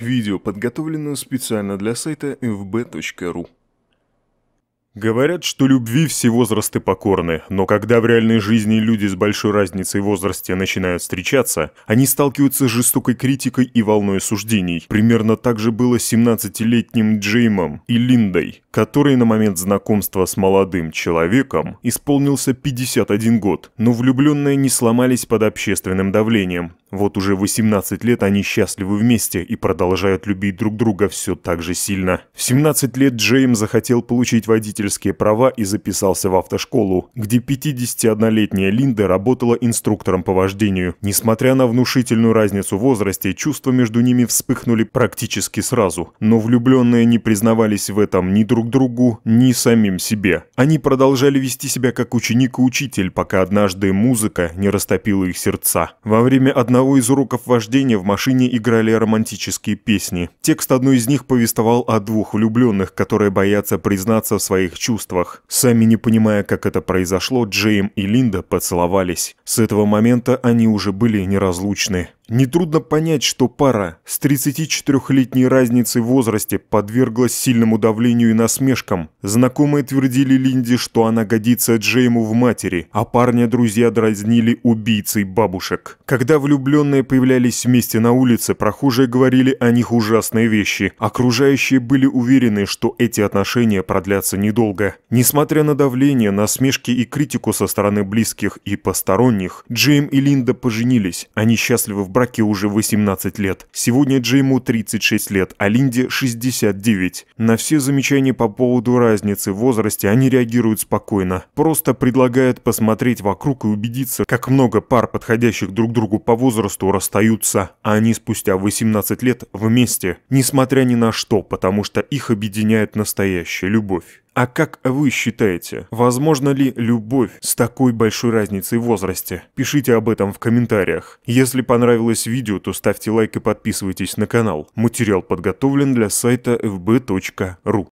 Видео подготовлено специально для сайта fb.ru. Говорят, что любви все возрасты покорны, но когда в реальной жизни люди с большой разницей в возрасте начинают встречаться, они сталкиваются с жестокой критикой и волной суждений. Примерно так же было с 17-летним Джеймом и Линдой, который на момент знакомства с молодым человеком исполнился 51 год, но влюбленные не сломались под общественным давлением вот уже 18 лет они счастливы вместе и продолжают любить друг друга все так же сильно. В 17 лет Джейм захотел получить водительские права и записался в автошколу, где 51-летняя Линда работала инструктором по вождению. Несмотря на внушительную разницу в возрасте, чувства между ними вспыхнули практически сразу. Но влюбленные не признавались в этом ни друг другу, ни самим себе. Они продолжали вести себя как ученик и учитель, пока однажды музыка не растопила их сердца. Во время одного одного из уроков вождения в машине играли романтические песни. Текст одной из них повествовал о двух влюбленных, которые боятся признаться в своих чувствах. Сами не понимая, как это произошло, Джейм и Линда поцеловались. С этого момента они уже были неразлучны. Нетрудно понять, что пара с 34-летней разницей в возрасте подверглась сильному давлению и насмешкам. Знакомые твердили Линде, что она годится Джейму в матери, а парня друзья дразнили убийцей бабушек. Когда влюбленные появлялись вместе на улице, прохожие говорили о них ужасные вещи. Окружающие были уверены, что эти отношения продлятся недолго. Несмотря на давление, насмешки и критику со стороны близких и посторонних, Джейм и Линда поженились. Они счастливы в браке уже 18 лет. Сегодня Джейму 36 лет, а Линде 69. На все замечания по поводу разницы в возрасте они реагируют спокойно. Просто предлагают посмотреть вокруг и убедиться, как много пар, подходящих друг другу по возрасту, расстаются, а они спустя 18 лет вместе, несмотря ни на что, потому что их объединяет настоящая любовь. А как вы считаете, возможно ли любовь с такой большой разницей в возрасте? Пишите об этом в комментариях. Если понравилось видео, то ставьте лайк и подписывайтесь на канал. Материал подготовлен для сайта fb.ru.